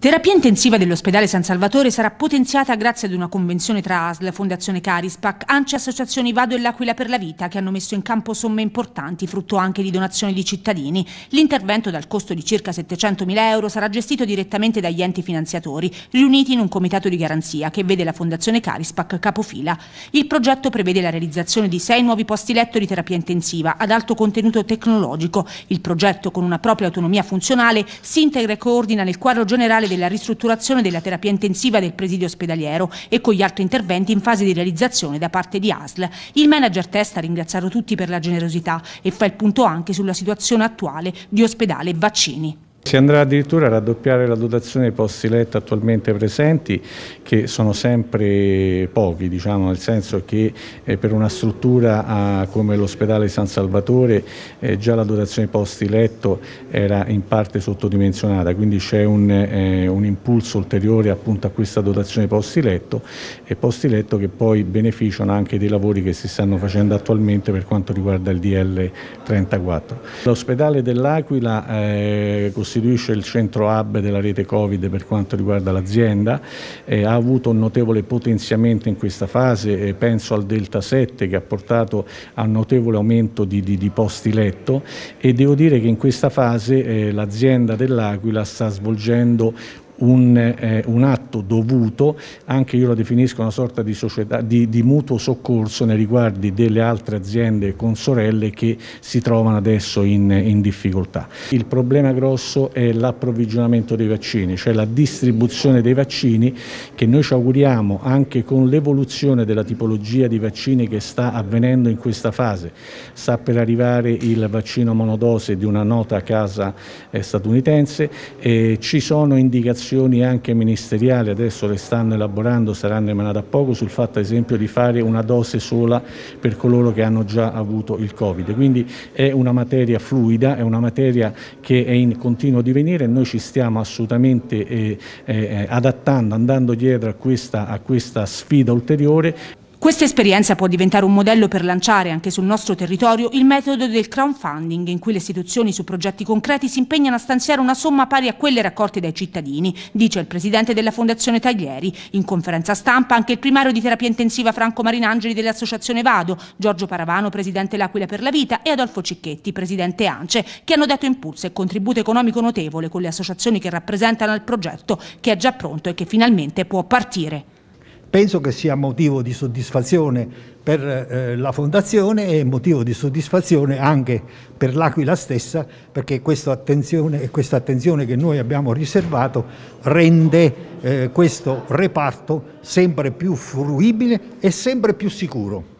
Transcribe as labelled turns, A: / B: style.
A: Terapia intensiva dell'ospedale San Salvatore sarà potenziata grazie ad una convenzione tra ASL, Fondazione Carispac, ANCI Associazioni Vado e L'Aquila per la Vita che hanno messo in campo somme importanti, frutto anche di donazioni di cittadini. L'intervento dal costo di circa 700.000 euro sarà gestito direttamente dagli enti finanziatori, riuniti in un comitato di garanzia che vede la Fondazione Carispac capofila. Il progetto prevede la realizzazione di sei nuovi posti letto di terapia intensiva ad alto contenuto tecnologico. Il progetto, con una propria autonomia funzionale, si integra e coordina nel quadro generale della ristrutturazione della terapia intensiva del presidio ospedaliero e con gli altri interventi in fase di realizzazione da parte di ASL. Il manager Testa a ringraziato tutti per la generosità e fa il punto anche sulla situazione attuale di ospedale e vaccini.
B: Si andrà addirittura a raddoppiare la dotazione dei posti letto attualmente presenti che sono sempre pochi, diciamo, nel senso che eh, per una struttura eh, come l'ospedale San Salvatore eh, già la dotazione dei posti letto era in parte sottodimensionata, quindi c'è un, eh, un, impulso ulteriore appunto a questa dotazione dei posti letto e posti letto che poi beneficiano anche dei lavori che si stanno facendo attualmente per quanto riguarda il DL 34. L'ospedale dell'Aquila eh, costituisce costituisce il centro hub della rete Covid per quanto riguarda l'azienda, eh, ha avuto un notevole potenziamento in questa fase, eh, penso al Delta 7 che ha portato a un notevole aumento di, di, di posti letto e devo dire che in questa fase eh, l'azienda dell'Aquila sta svolgendo un, eh, un, atto dovuto, anche io lo definisco una sorta di, società, di, di, mutuo soccorso nei riguardi delle altre aziende con sorelle che si trovano adesso in, in difficoltà. Il problema grosso è l'approvvigionamento dei vaccini, cioè la distribuzione dei vaccini che noi ci auguriamo anche con l'evoluzione della tipologia di vaccini che sta avvenendo in questa fase. Sta per arrivare il vaccino monodose di una nota casa eh, statunitense, e ci sono indicazioni commissioni anche ministeriali adesso le stanno elaborando, saranno emanate a poco, sul fatto ad esempio di fare una dose sola per coloro che hanno già avuto il Covid. Quindi è una materia fluida, è una materia che è in continuo divenire e noi ci stiamo assolutamente eh, eh, eh, adattando, andando dietro a questa, a questa sfida ulteriore.
A: Questa esperienza può diventare un modello per lanciare anche sul nostro territorio il metodo del crowdfunding, in cui le istituzioni su progetti concreti si impegnano a stanziare una somma pari a quelle raccolte dai cittadini, dice il presidente della Fondazione Taglieri. In conferenza stampa anche il primario di terapia intensiva Franco Marinangeli dell'Associazione Vado, Giorgio Paravano, presidente L'Aquila per la Vita, e Adolfo Cicchetti, presidente ANCE, che hanno dato impulso e contributo economico notevole con le associazioni che rappresentano il progetto, che è già pronto e che finalmente può partire.
C: Penso che sia motivo di soddisfazione per eh, la Fondazione e motivo di soddisfazione anche per l'Aquila stessa perché questa attenzione, questa attenzione che noi abbiamo riservato rende eh, questo reparto sempre più fruibile e sempre più sicuro.